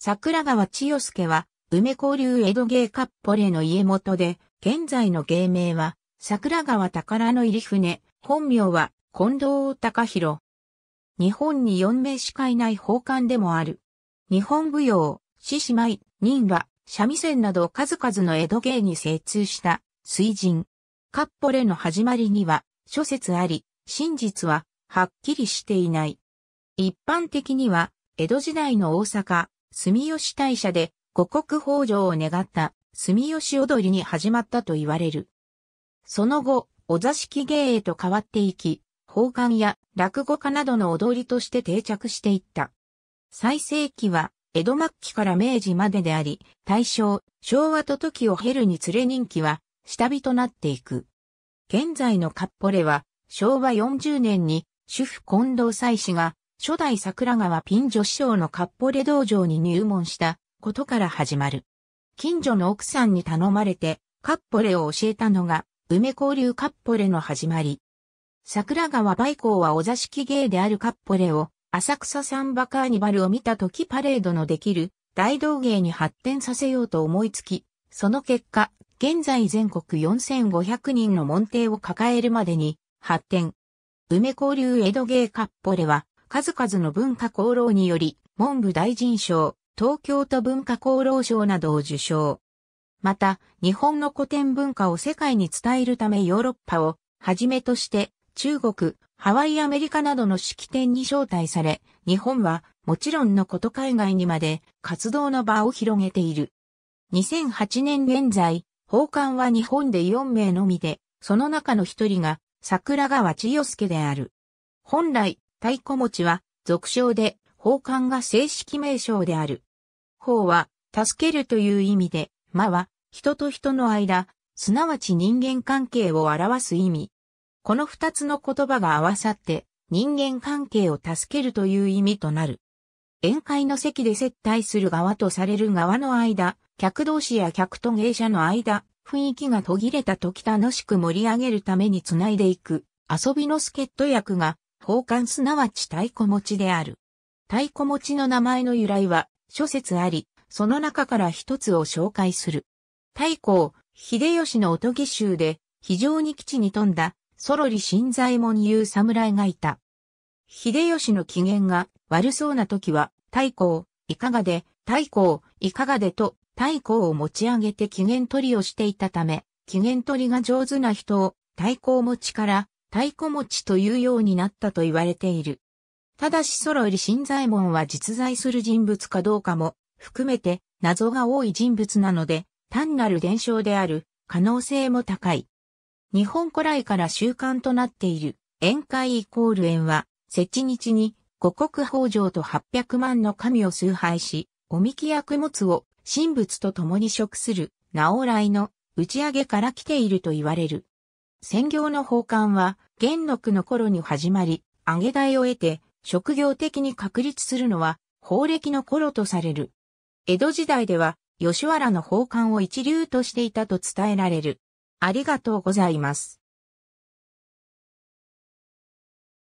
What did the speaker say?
桜川千代助は、梅交流江戸芸カッポレの家元で、現在の芸名は、桜川宝の入船、本名は、近藤隆弘。日本に4名しかいない宝冠でもある。日本舞踊、獅子舞、人話、三味線など数々の江戸芸に精通した、水人。カッポレの始まりには、諸説あり、真実は、はっきりしていない。一般的には、江戸時代の大阪、住吉大社で五穀豊穣を願った住吉踊りに始まったと言われる。その後、お座敷芸へと変わっていき、宝冠や落語家などの踊りとして定着していった。最盛期は、江戸末期から明治までであり、大正、昭和と時を経るにつれ人気は、下火となっていく。現在のカッポレは、昭和40年に、主婦近藤祭司が、初代桜川ピン女師匠のカッポレ道場に入門したことから始まる。近所の奥さんに頼まれてカッポレを教えたのが梅交流カッポレの始まり。桜川梅光はお座敷芸であるカッポレを浅草サンバカーニバルを見た時パレードのできる大道芸に発展させようと思いつき、その結果、現在全国4500人の門弟を抱えるまでに発展。梅交流江戸芸カッポレは数々の文化功労により、文部大臣賞、東京都文化功労賞などを受賞。また、日本の古典文化を世界に伝えるためヨーロッパをはじめとして中国、ハワイアメリカなどの式典に招待され、日本はもちろんのこと海外にまで活動の場を広げている。2008年現在、奉還は日本で4名のみで、その中の1人が桜川千代介である。本来、太鼓持ちは、俗称で、宝冠が正式名称である。法は、助けるという意味で、魔は、人と人の間、すなわち人間関係を表す意味。この二つの言葉が合わさって、人間関係を助けるという意味となる。宴会の席で接待する側とされる側の間、客同士や客と芸者の間、雰囲気が途切れた時楽しく盛り上げるために繋いでいく、遊びの助っ人役が交換すなわち太鼓持ちである。太鼓持ちの名前の由来は諸説あり、その中から一つを紹介する。太閤、秀吉のおとぎ衆で、非常に基地に富んだ、ソロリ新左衛門いう侍がいた。秀吉の機嫌が悪そうな時は、太閤、いかがで、太閤、いかがでと、太閤を持ち上げて機嫌取りをしていたため、機嫌取りが上手な人を太閤持ちから太鼓持ちというようになったと言われている。ただしソロより新左衛門は実在する人物かどうかも含めて謎が多い人物なので単なる伝承である可能性も高い。日本古来から習慣となっている宴会イコール縁は、設置日に五国法上と八百万の神を崇拝し、おみきや供物を神仏と共に食する、なおらいの打ち上げから来ていると言われる。専業の奉還は、元禄の頃に始まり、上げ代を得て、職業的に確立するのは、法暦の頃とされる。江戸時代では、吉原の奉還を一流としていたと伝えられる。ありがとうございます。